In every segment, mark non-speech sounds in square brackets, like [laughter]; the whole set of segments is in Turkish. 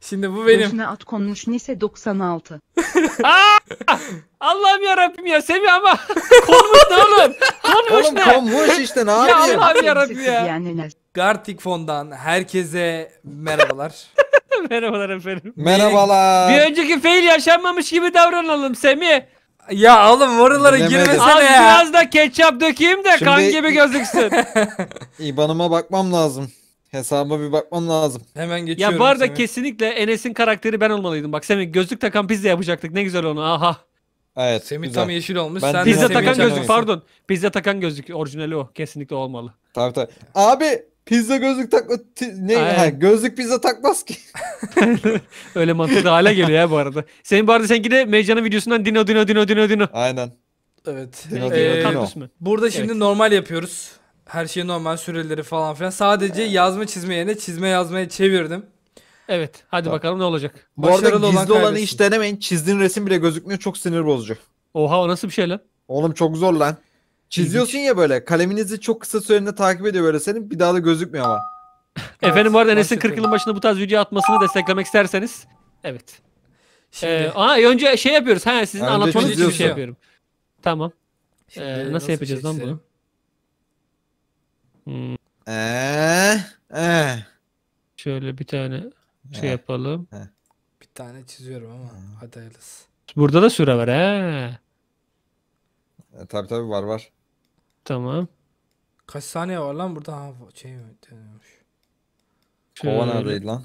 Şimdi bu benim. Başına at konmuş nise 96. [laughs] Allah'ım ya Rabbim ya Semih ama [laughs] konmuş ne oğlum? Konmuş oğlum, ne? konmuş işte ne Ya Allah'ım ya Rabbim ya. Gartik Fon'dan herkese merhabalar. [laughs] Merhabalar efendim. Merhabalar. Bir önceki fail yaşanmamış gibi davranalım Semih. Ya oğlum oralara Bilemedim. Az girmesene ya. biraz da ketçap dökeyim de kan Şimdi- gibi gözüksün. İbanıma bakmam lazım. Hesaba bir bakman lazım. Hemen geçiyorum. Ya bu arada Semih. kesinlikle Enes'in karakteri ben olmalıydım. Bak Semih gözlük takan pizza yapacaktık. Ne güzel onu. Aha. Evet. Semih güzel. tam yeşil olmuş. Ben Sen Pizza Semih takan gözlük olmuşsun. pardon. Pizza takan gözlük orijinali o. Kesinlikle olmalı. Tabii tabii. Abi pizza gözlük tak ne ha, gözlük pizza takmaz ki. [laughs] Öyle mantıklı hale geliyor ya bu arada. Senin bu arada seninki de Meycan'ın videosundan Dino Dino Dino Dino Dino. Aynen. Evet. Dino, dino, Ee, dino. Kaktüs Burada şimdi Evet. normal yapıyoruz her şey normal süreleri falan filan. Sadece yazma çizme yerine çizme yazmaya çevirdim. Evet. Hadi Bak. bakalım ne olacak. Bu Başarılı arada gizli olan olanı hiç denemeyin. Çizdiğin resim bile gözükmüyor. Çok sinir bozucu. Oha o nasıl bir şey lan? Oğlum çok zor lan. Çiziyorsun ya böyle. Kaleminizi çok kısa sürede takip ediyor böyle senin. Bir daha da gözükmüyor ama. [laughs] Efendim bu arada Enes'in başlatalım. 40 yılın başında bu tarz video atmasını desteklemek isterseniz. Evet. Şimdi, Ee, aa, önce şey yapıyoruz. Ha, sizin Önce anlatmanız için bir şey yapıyorum. Tamam. Ee, nasıl yapacağız lan bunu? Hmm. Ee, Şöyle bir tane şey He. Eh, yapalım. He. Bir tane çiziyorum ama He. Hmm. hadi hayırlısı. Burada da süre var he. E, tabii tabii var var. Tamam. Kaç saniye var lan burada? Ha, şey mi deniyormuş. Kova neredeydi lan?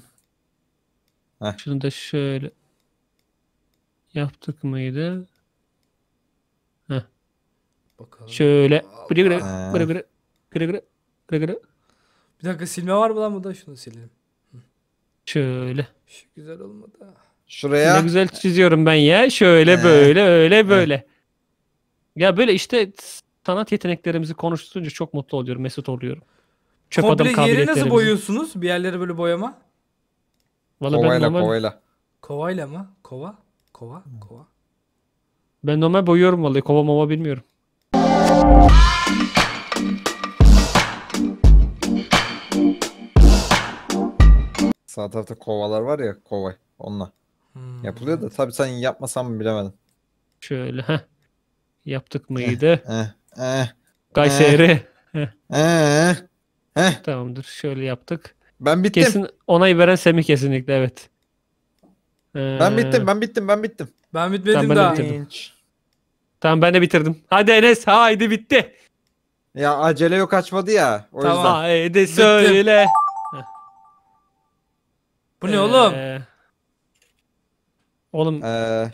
Heh. Şunu da şöyle yaptık mıydı? Heh. Bakalım. Şöyle. Gırı gırı gırı gırı gırı gırı. Gırı gırı. Bir dakika silme var mı lan burada? Şunu silelim. Şöyle. Şu güzel olmadı. Şuraya. Ne güzel çiziyorum ben ya. Şöyle He. böyle öyle böyle. Ya böyle işte sanat yeteneklerimizi konuştuğunca çok mutlu oluyorum. Mesut oluyorum. Çöp Komple adam yeri nasıl boyuyorsunuz? Bir yerleri böyle boyama. Valla ben Kovayla normal, kovayla. Kovayla mı? Kova? Kova? Hmm. Kova. ben normal boyuyorum vallahi. Kova mova bilmiyorum. Sağ tarafta kovalar var ya kova onunla. Hmm. Yapılıyor da tabii sen yapmasan mı bilemedim. Şöyle heh. Yaptık eh, mıydı? Eh, eh, eh. Kayseri. Tamamdır şöyle yaptık. Ben bittim. Kesin onay veren semi kesinlikle evet. Ee... Ben bittim ben bittim ben bittim. Ben bitmedim tamam, ben daha. Bitirdim. Tamam ben de bitirdim. Hadi Enes haydi bitti. Ya acele yok açmadı ya. O tamam, yüzden. Haydi söyle. Bittim. Bu ne oğlum? Ee, oğlum Ee,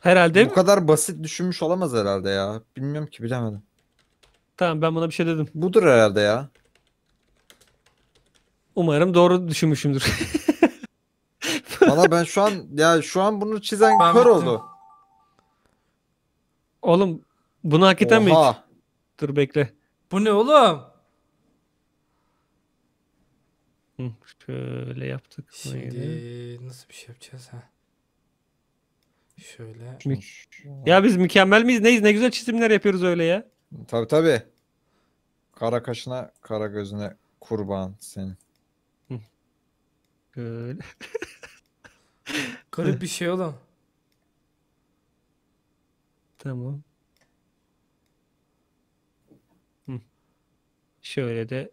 herhalde bu kadar basit düşünmüş olamaz herhalde ya. Bilmiyorum ki bilemedim. tamam ben buna bir şey dedim. Budur herhalde ya. Umarım doğru düşünmüşümdür. [laughs] Valla ben şu an ya şu an bunu çizen Ben kör oldu. Oğlum bunu hakikaten mi? Oha. Dur bekle. Bu ne oğlum? şöyle yaptık Şimdi yine? nasıl bir şey yapacağız ha? Şöyle. Mük- Ya biz mükemmel miyiz? Neyiz? Ne güzel çizimler yapıyoruz öyle ya. Tabi tabi. Kara kaşına kara gözüne kurban senin. Şöyle. [laughs] Garip bir şey oğlum. Tamam. Hı. Şöyle de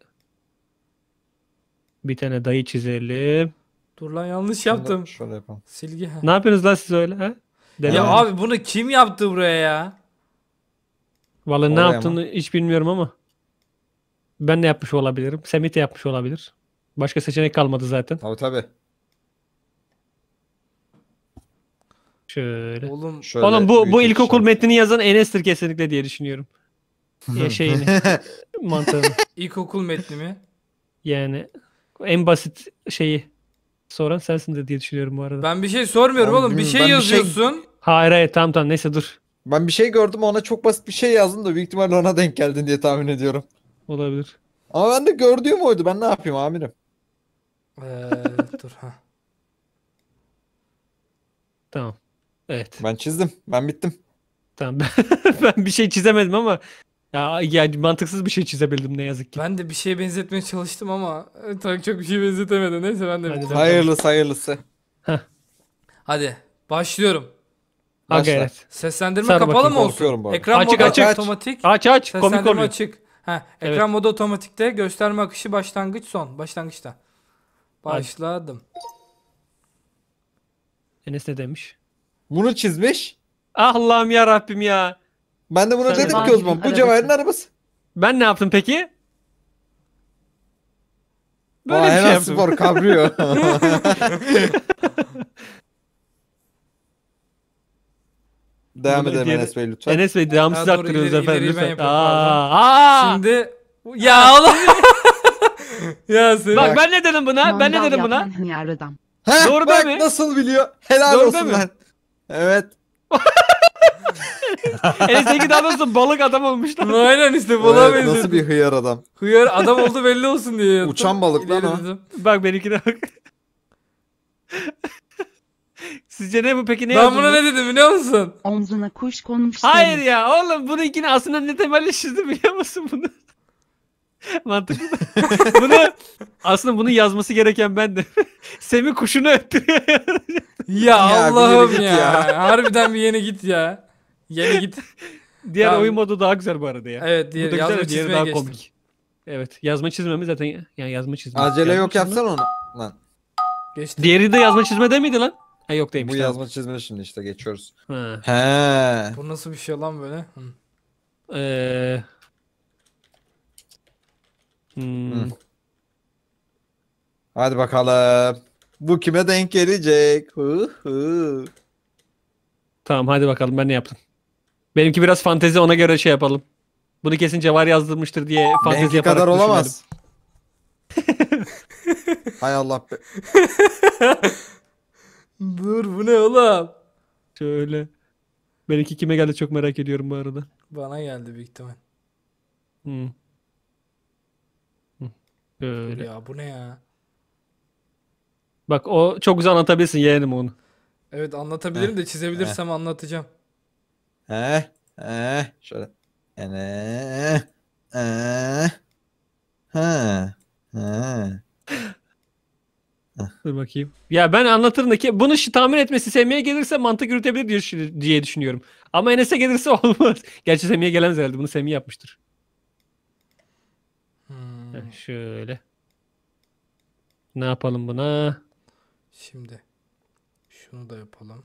bir tane dayı çizelim. Dur lan yanlış Şunu yaptım. Şöyle yapalım. Silgi. Ne yapıyorsunuz lan siz öyle ha? Ya abi bunu kim yaptı buraya ya? Vallahi ne Oraya mı? yaptığını hiç bilmiyorum ama. Ben de yapmış olabilirim. Semih de yapmış olabilir. Başka seçenek kalmadı zaten. Tabii tabii. Şöyle. Oğlum Şöyle Oğlum bu bu ilkokul şöyle- metnini yazan Enes'tir kesinlikle diye düşünüyorum. Ya [laughs] e, şeyini, [laughs] mantığını. İlkokul metni mi? Yani en basit şeyi soran sensin de diye düşünüyorum bu arada. Ben bir şey sormuyorum oğlum. Bir şey ben bir şey- yazıyorsun. Hayır hayır tamam tamam neyse dur. Ben bir şey gördüm ona çok basit bir şey yazdım da büyük ihtimalle ona denk geldin diye tahmin ediyorum. Olabilir. Ama ben de gördüğüm oydu. Ben ne yapayım amirim? Ee, [laughs] dur ha. Tamam. Evet. Ben çizdim. Ben bittim. Tamam. [laughs] ben bir şey çizemedim ama ya yani mantıksız bir şey çizebildim ne yazık ki. Ben de bir şeye benzetmeye çalıştım ama e, tabii çok bir şey benzetemedim. Neyse ben de Hadi bitirdim. Hayırlısı hayırlısı. Hadi başlıyorum. Ha Başla. gayret. Seslendirme Sar kapalı bakayım, mı korkuyorum olsun? arada. Ekran Açık, modu açık. otomatik. Aç aç komik oluyor. açık. Ha, ekran Evet. modu otomatikte gösterme akışı başlangıç son. Başlangıçta. Başladım. Enes ne demiş? Bunu çizmiş. Allah'ım ya Rabbim ya. Ben de buna Sen dedim ki o zaman bu Arabası. Cevahir'in arabası. Ben ne yaptım peki? Böyle Böyle bir şey yaptım. spor kabrio. [laughs] Devam Bunu edelim diğer- Enes Bey lütfen. Enes Bey devamsız doğru, arttırıyoruz efendim ileriyi ben lütfen. Aa, aa! Şimdi ya Allah. [laughs] ya seni. Bak, ben ne dedim buna? Ben ne dedim buna? yapan adam. Heh, Doğru değil bak mi? nasıl biliyor? Helal Doğru olsun ben. Evet. [laughs] [laughs] Enes'teki daha doğrusu balık adam olmuşlar. [laughs] Aynen işte balığa evet, Nasıl bir hıyar adam. Hıyar adam oldu belli olsun diye. Yaptım. Uçan balık lan ha. Bak benimki de bak. [laughs] Sizce ne bu peki ne Ben buna bu? ne dedim biliyor musun? Omzuna kuş konmuş. Hayır ya oğlum bunu ikini aslında ne temelle çizdi biliyor musun bunu? Mantıklı. bunu aslında bunu yazması gereken ben de. Semi kuşunu öttürüyor. ya, ya Allah'ım ya. ya. Harbiden bir yeni git ya. Yeni git. [laughs] diğer Tamam. oyun modu daha güzel bu arada ya. Evet diğer, bu da güzel yazma diğeri daha geçtim. komik. Evet yazma çizmemiz zaten yani yazma çizme. Acele Yazma yok yapsan onu. Lan Geçtim. Diğeri de yazma çizme değil miydi lan? Ha yok değilmiş. bu tamam. yazma çizme şimdi işte geçiyoruz. Ha. He. Bu nasıl bir şey lan böyle? Hı. Ee... Hmm. Hı. Hadi bakalım. Bu kime denk gelecek? Hı hı. Tamam hadi bakalım ben ne yaptım. Benimki biraz fantezi ona göre şey yapalım. Bunu kesin Cevar yazdırmıştır diye fantezi Benimki yaparak kadar düşünelim. olamaz. [laughs] Hay Allah be. [laughs] Dur bu ne oğlum? Şöyle. Benimki kime geldi çok merak ediyorum bu arada. Bana geldi büyük ihtimal. Hmm. Dur ya bu ne ya? Bak o çok güzel anlatabilirsin yeğenim onu. Evet anlatabilirim de çizebilirsem anlatacağım. Ee, Şöyle. ee, ee, Ha. Ha. Dur bakayım. Ya ben anlatırım da ki bunu tahmin etmesi Semih'e gelirse mantık yürütebilir diye, düşünüyorum. Ama Enes'e gelirse [laughs] olmaz. Gerçi Semih'e gelen herhalde. Bunu Semih yapmıştır. Hmm. şöyle. Ne yapalım buna? Şimdi şunu da yapalım.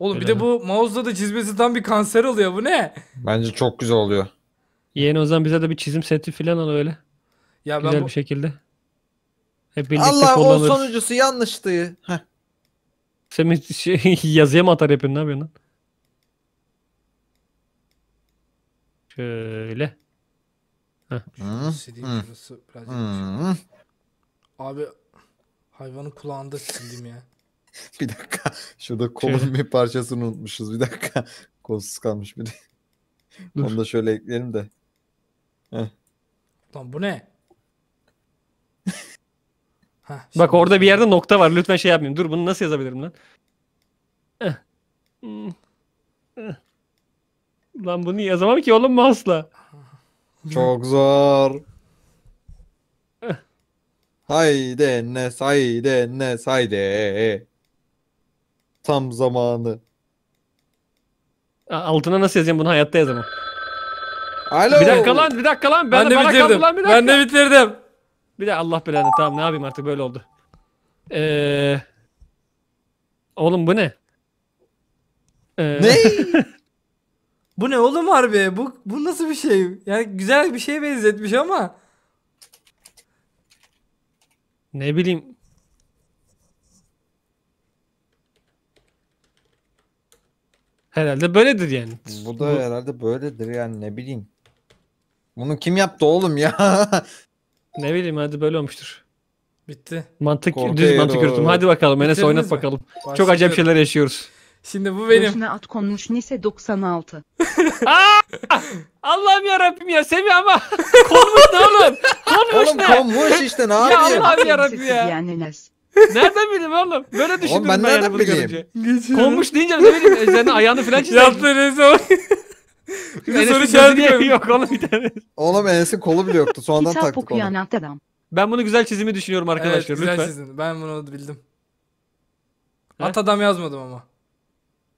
Oğlum Öyle bir de mi? bu mouse'da da çizmesi tam bir kanser oluyor. Bu ne? Bence çok güzel oluyor. Yeğen o zaman bize de bir çizim seti falan al öyle. Ya ben Güzel bu... bir şekilde. Hep birlikte Allah o kullanırız. sonuncusu yanlıştı. Heh. Semih şey, [laughs] yazıya mı atar hepini ne yapıyorsun lan? Şöyle. Hı, hı, Abi hayvanın kulağında sildim ya bir dakika. Şurada şey- kolun bir parçasını unutmuşuz. Bir dakika. [laughs] Kolsuz kalmış biri. Dur. Onu da şöyle ekleyelim de. Heh. Lan bu ne? [laughs] Heh, Bak orada bir yerde nokta var. Lütfen şey yapmayın. Dur bunu nasıl yazabilirim lan? Hmm. lan bunu yazamam ki oğlum mouse'la. Çok zor. haydi ne, haydi ne, haydi. Tam zamanı. Altına nasıl yazayım bunu hayatta yazamam. Alo. Bir dakika lan bir dakika lan. Ben, ben de bana bitirdim. Lan, bir dakika. Ben de bitirdim. Bir de Allah belanı tamam ne yapayım artık böyle oldu. Ee, oğlum bu ne? Ee, ne? [laughs] bu ne oğlum harbi? Bu, bu nasıl bir şey? Yani güzel bir şey benzetmiş ama. Ne bileyim. Herhalde böyledir yani. Bu da Bu... herhalde böyledir yani ne bileyim. Bunu kim yaptı oğlum ya? ne bileyim hadi böyle olmuştur. Bitti. Mantık Korkuyor düz mantık yürüttüm. Hadi bakalım Enes oynat mi? bakalım. Başlıyorum. Çok acayip şeyler yaşıyoruz. Şimdi bu benim. Boşuna at konmuş nise 96. [laughs] Allah'ım ya Rabbim ya Semih ama [laughs] konmuş ne oğlum? Konmuş oğlum, ne? Oğlum konmuş işte ne yapayım? Ya Allah'ım ya Rabbim ya. Yani Enes. Nereden bileyim oğlum? Böyle düşündüm ben, ben yani bunu bileyim? görünce. Konmuş deyince ne bileyim üzerine ayağını falan çizdim. Yaptı resim. [laughs] Bir de soru çağırdı Yok oğlum bir tane. Oğlum Enes'in kolu bile yoktu. Sonradan Kitap taktık onu. Ben bunu güzel çizimi düşünüyorum arkadaşlar evet, güzel lütfen. Çizdin. Ben bunu bildim. He? At adam yazmadım ama.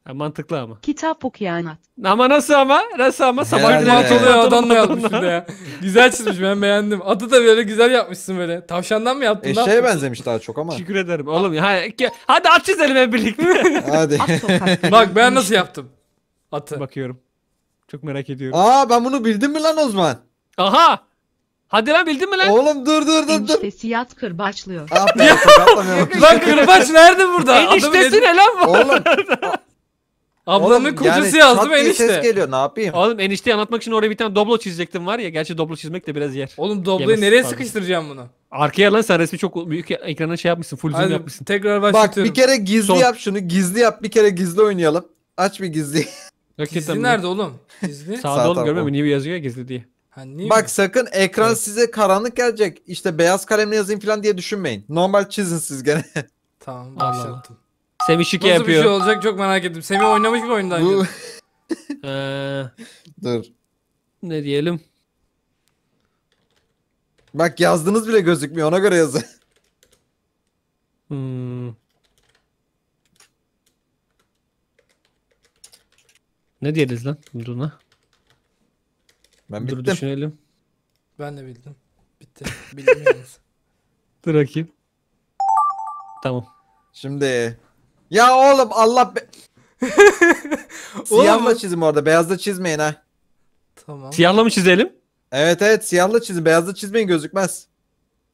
Ya mantıklı ama. Kitap okuyan at. Ama nasıl ama? Nasıl ama? Sabah Herhalde. pantolu Pantolon adamla yapmış bir ya. Güzel çizmiş ben beğendim. Atı da böyle güzel yapmışsın böyle. Tavşandan mı yaptın? E, ne Eşeğe benzemiş daha çok ama. Şükür ederim. Oğlum ya. ha- Hadi at çizelim hep birlikte. [laughs] Hadi. Bak ben nasıl yaptım? Atı. Bakıyorum. Çok merak ediyorum. Aa ben bunu bildim mi lan o Aha! Hadi lan bildin mi lan? Oğlum dur dur dur dur. Eniştesi yat kırbaçlıyor. Ah be, sakatlamıyorum. Lan kırbaç [laughs] nerede burada? Adamın eli- Eniştesi ne lan bu? Oğlum [laughs] Ablamın Oğlum, kocası yani yazdı enişte? ses geliyor ne yapayım? Oğlum enişteyi anlatmak için oraya bir tane doblo çizecektim var ya. Gerçi doblo çizmek de biraz yer. Oğlum Doblo'yu Yemez, nereye pardon. sıkıştıracağım bunu? Arkaya lan sen resmi çok büyük ekrana şey yapmışsın. Full zoom Hadi yapmışsın. tekrar Bak bir kere gizli Son. yap şunu gizli yap bir kere gizli oynayalım. Aç bir gizli. Gizli nerede oğlum? Gizli. [laughs] Sağda Sağ oğlum görmüyor musun? Niye yazıyor ya gizli diye. Ha, niye Bak mi? sakın ekran Evet. size karanlık gelecek. İşte beyaz kalemle yazayım falan diye düşünmeyin. Normal çizin siz gene. [laughs] Tamam Allah başlattım. Semih şike Nasıl yapıyor. bir şey olacak çok merak ettim. Semih oynamış mı oyundan? Bu... [laughs] Ee, Dur. ne diyelim? Bak yazdınız bile gözükmüyor ona göre yazı. [laughs] Hmm. Ne diyeceğiz lan buna? Ben bittim. Dur düşünelim. Ben de bildim. Bitti. Bildim yalnız. [laughs] Dur bakayım. Tamam. Şimdi ya oğlum Allah be... [laughs] Siyahla çizim orada. Beyazla çizmeyin ha. Tamam. Siyahla mı çizelim? Evet evet siyahla çizin. Beyazla çizmeyin gözükmez.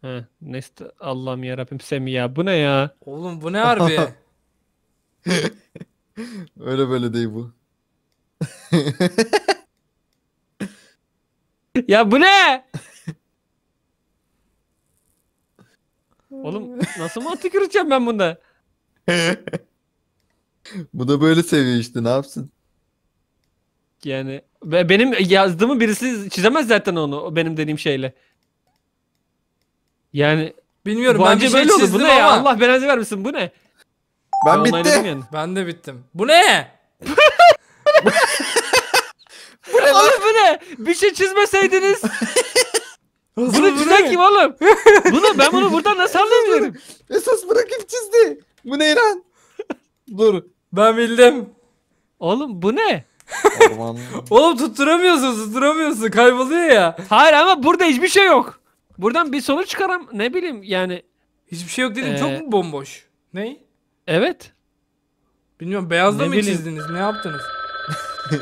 He, neyse Allah'ım yarabbim Semih ya bu ne ya? Oğlum bu ne harbi? [laughs] Öyle böyle değil bu. [laughs] ya bu ne? Oğlum nasıl mı tüküreceğim ben bunda? [laughs] Bu da böyle seviyor işte ne yapsın? Yani benim yazdığımı birisi çizemez zaten onu benim dediğim şeyle. Yani Bilmiyorum bu ben bir şey böyle olur. çizdim Bu ne ama. ya? Allah belanızı vermesin. Bu ne? Ben onayladım bitti. yani. Ben de bittim. [laughs] Bu ne? Oğlum bu ne? Bir şey çizmeseydiniz. [laughs] Bunu çizen kim oğlum? Bunu ben bunu buradan nasıl anlayabilirim? Esas bırakıp çizdi. Bu ne lan? Dur. Ben bildim. Oğlum bu ne? Orman. [laughs] Oğlum tutturamıyorsun tutturamıyorsun kayboluyor ya. Hayır ama burada hiçbir şey yok. Buradan bir sonuç çıkaram ne bileyim yani. Hiçbir şey yok dedim Ee, çok mu bomboş? Ney? Evet. Bilmiyorum beyazla Ne mı bileyim. çizdiniz ne yaptınız? [laughs]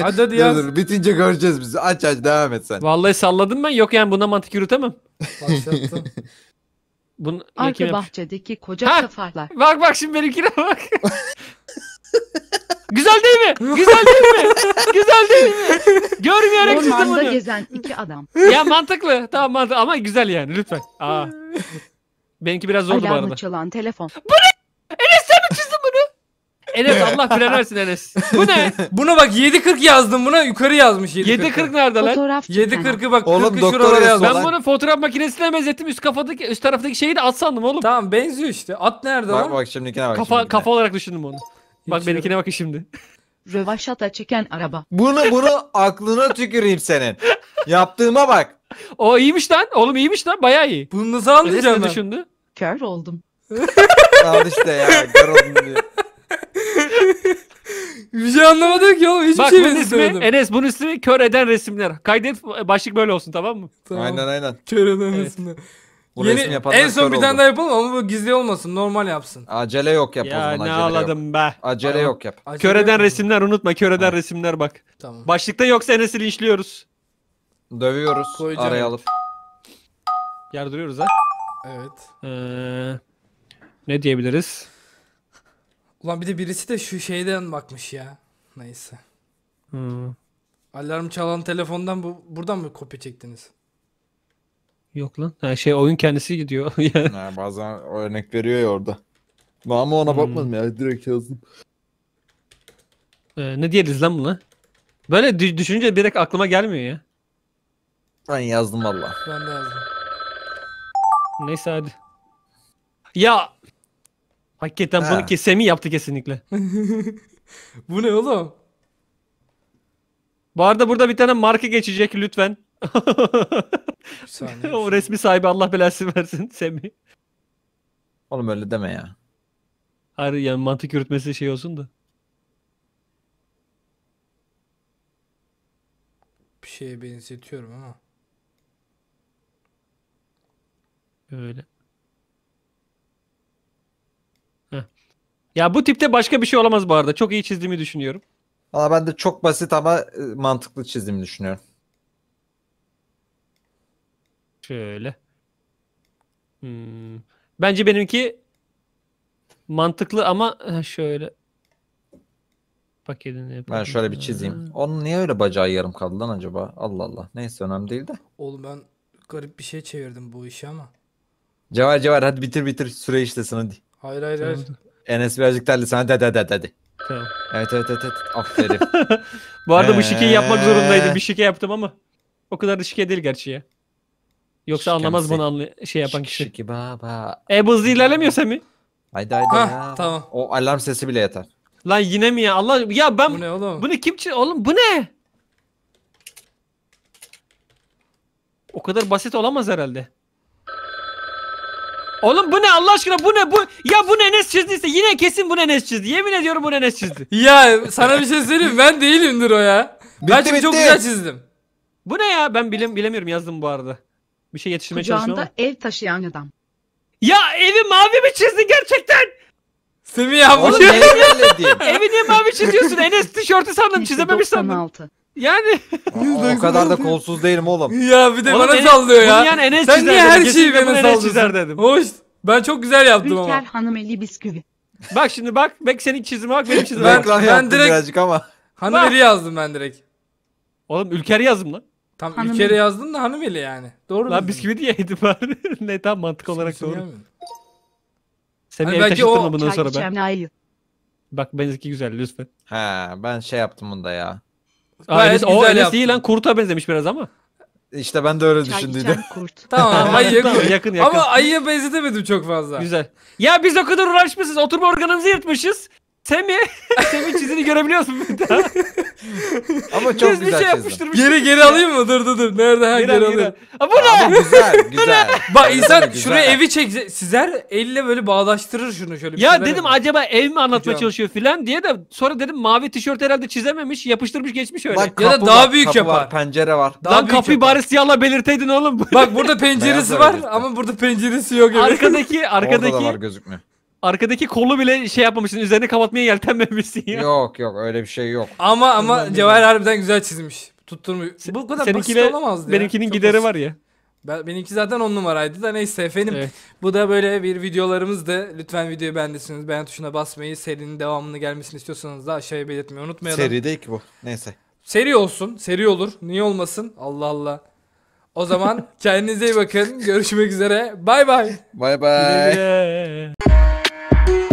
hadi hadi Dur, yaz. dur, bitince göreceğiz biz. Aç aç devam et sen. Vallahi salladım ben yok yani buna mantık yürütemem. Başlattım. [laughs] Bunu, ya kim yapmış? koca Ha! kafalar. Bak bak şimdi benimkine bak. [laughs] Güzel değil mi? Güzel değil mi? [laughs] Güzel değil mi? Görmeyerek çizdim Ormanda bunu. gezen iki adam. [laughs] Ya mantıklı. Tamam mantıklı ama güzel yani lütfen. Aa. Benimki biraz zordu bu arada. Alarmı çalan telefon. Enes Allah bilen Enes. Bu ne? [laughs] Buna bak 7.40 yazdım buna yukarı yazmış 7.40. 7.40 nerede lan? Fotoğraf 7.40'ı bak Oğlum, 40'ı doktor şuralara Ben bunu fotoğraf makinesine benzettim. Üst kafadaki üst taraftaki şeyi de at sandım oğlum. Tamam benziyor işte. At nerede Bak lan? bak şimdikine bak Kafa şimdikine. kafa olarak düşündüm onu. Bak Hiç benimkine bakın şimdi. Rövaşata çeken araba. Bunu bunu aklına tüküreyim senin. Yaptığıma bak. O iyiymiş lan. Oğlum iyiymiş lan. Bayağı iyi. Bunu nasıl ne anlayacağım ben? düşündü? Kör oldum. Al işte ya. Gör oldum diyor. [laughs] bir şey anlamadım ki oğlum. Hiçbir Bak şey bunun ismi benzetemedim. Enes bunun ismi kör eden resimler. Kaydet başlık böyle olsun tamam mı? Tamam. Aynen aynen. Kör eden Evet. resimler. Bu Yeni, resmi en son kör bir tane daha yapalım ama bu gizli olmasın. Normal yapsın. Acele yok yap o ya ne aladım be. Acele yok yap. Acele Kör eden resimler unutma kör eden resimler bak. Tamam. Başlıkta yoksa Enes'i linçliyoruz. Dövüyoruz. Koyacağım. Araya alıp. Yer duruyoruz ha. Evet. Ee, ne diyebiliriz? Ulan bir de birisi de şu şeyden bakmış ya. Neyse. Hmm. Alarm çalan telefondan bu buradan mı kopya çektiniz? Yok lan. Ha, şey oyun kendisi gidiyor. [laughs] ha, bazen örnek veriyor ya orada. Ben ama ona hmm. bakmadım ya. Direkt yazdım. Ee, ne diyeceğiz lan buna? Böyle düşünce direkt aklıma gelmiyor ya. Ben yazdım valla. Ben de yazdım. Neyse hadi. Ya Hakikaten Ha. bunu kesemi yaptı kesinlikle. [laughs] Bu ne oğlum? Bu arada burada bir tane marka geçecek lütfen. saniye. [laughs] o resmi sahibi Allah belası versin Semi. Oğlum öyle deme ya. Hayır yani mantık yürütmesi şey olsun da. Bir şeye benzetiyorum ama. Öyle. Ya bu tipte başka bir şey olamaz bu arada. Çok iyi çizdiğimi düşünüyorum. Valla ben de çok basit ama e, mantıklı çizdiğimi düşünüyorum. Şöyle. Hmm. Bence benimki mantıklı ama şöyle paketini yapayım. Ben şöyle bir çizeyim. Onun niye öyle bacağı yarım kaldı lan acaba? Allah Allah. Neyse önemli değil de. Oğlum ben garip bir şey çevirdim bu işi ama. Cevher Cevher hadi bitir bitir süre işlesin hadi. Hayır hayır hayır. Enes birazcık terli sana dede dede dedi. Tamam. Evet evet evet. evet. Aferin. [laughs] bu arada bu şikeyi yapmak ee. zorundaydım. Bir şike yaptım ama. O kadar da şike değil gerçi ya. Yoksa Şikemsi. anlamaz bunu anla şey yapan kişi. Şiki baba. E bu hızlı ilerlemiyor Sami. Haydi haydi ha, ya. Tamam. O alarm sesi bile yeter. Lan yine mi ya? Allah ya ben bu ne oğlum? Bunu kim için oğlum bu ne? O kadar basit olamaz herhalde. Oğlum bu ne Allah aşkına bu ne bu ya bu Enes çizdiyse yine kesin bu Enes çizdi. Yemin ediyorum bu Enes çizdi. Ya sana bir şey söyleyeyim ben değilimdir o ya. ben Bitti, çok güzel çizdim. Bu ne ya ben bilem bilemiyorum yazdım bu arada. Bir şey yetiştirmeye çalışıyorum. Kucağında ama. el taşıyan adam. Ya evi mavi mi çizdi gerçekten? Semih yapmış. Oğlum neyi Evi niye mavi çiziyorsun? [laughs] Enes tişörtü sandım çizememiş sandım. %96. Yani. [laughs] Aa, o kadar da kolsuz değilim oğlum. Ya bir de bana Enes- sallıyor ya. yani Sen çizer niye her şeyi bana Enes sallıyorsun? dedim. Hoş. Ben çok güzel yaptım Ülker ama. hanımeli bisküvi. Bak şimdi bak. Bak senin çizime bak benim çizime Ben- bak. ben direkt- birazcık ama. Hanımeli yazdım ben direkt. Oğlum Ülker'i yazdım lan. Tam Hanımeli. Hanımeli. kere yazdım da hanımeli yani. Doğru Lan bisküvi diye yedim bari. [laughs] ne tam mantık olarak doğru. Seni Hani ev belki o- bundan sonra ben. ayı. Bak benzinki güzel lütfen. He ben şey yaptım bunda ya. Gayet evet, o Enes değil lan kurta benzemiş biraz ama. İşte ben de öyle Çay düşündüydüm. kurt. [laughs] Tamam ayıya tamam, yakın yakın. Ama ayıya benzetemedim çok fazla. Güzel. Ya biz o kadar uğraşmışız. Oturma organımızı yırtmışız. Temi, [laughs] Temi çizini görebiliyor musun [laughs] Ama çok Çizmiş güzel şey çizdim. Geri geri alayım mı? Dur dur dur. Nerede? Ha, geri, alayım. Ha, bu Ama ne? güzel [laughs] güzel. Bak insan şuraya evi çek sizer elle böyle bağdaştırır şunu şöyle. Ya dedim yapar. acaba ev mi anlatmaya Hocam. çalışıyor filan diye de sonra dedim mavi tişört herhalde çizememiş yapıştırmış geçmiş öyle. Bak, Ya da daha var, büyük kapı yapar. Var, pencere var. daha Lan büyük kapıyı yapar. bari siyahla belirteydin oğlum. Bak burada penceresi var ama burada penceresi yok. evet. arkadaki Orada da var arkadaki gözükmüyor. Arkadaki kolu bile şey yapmamışsın. Üzerini kapatmaya yeltenmemişsin ya. Yok yok öyle bir şey yok. Ama ama Cevher harbiden güzel çizmiş. Tutturmuş. Bu kadar basit olamazdı ya. Benimkinin Çok gideri basit. var ya. Ben, benimki zaten on numaraydı da neyse efendim. Evet. Bu da böyle bir videolarımızdı. Lütfen videoyu beğendiyseniz beğen tuşuna basmayı, serinin devamını gelmesini istiyorsanız da aşağıya belirtmeyi unutmayalım. Seri değil ki bu. Neyse. Seri olsun. Seri olur. Niye olmasın? Allah Allah. O zaman [laughs] kendinize iyi bakın. Görüşmek üzere. Bay bay. Bay bay. thank you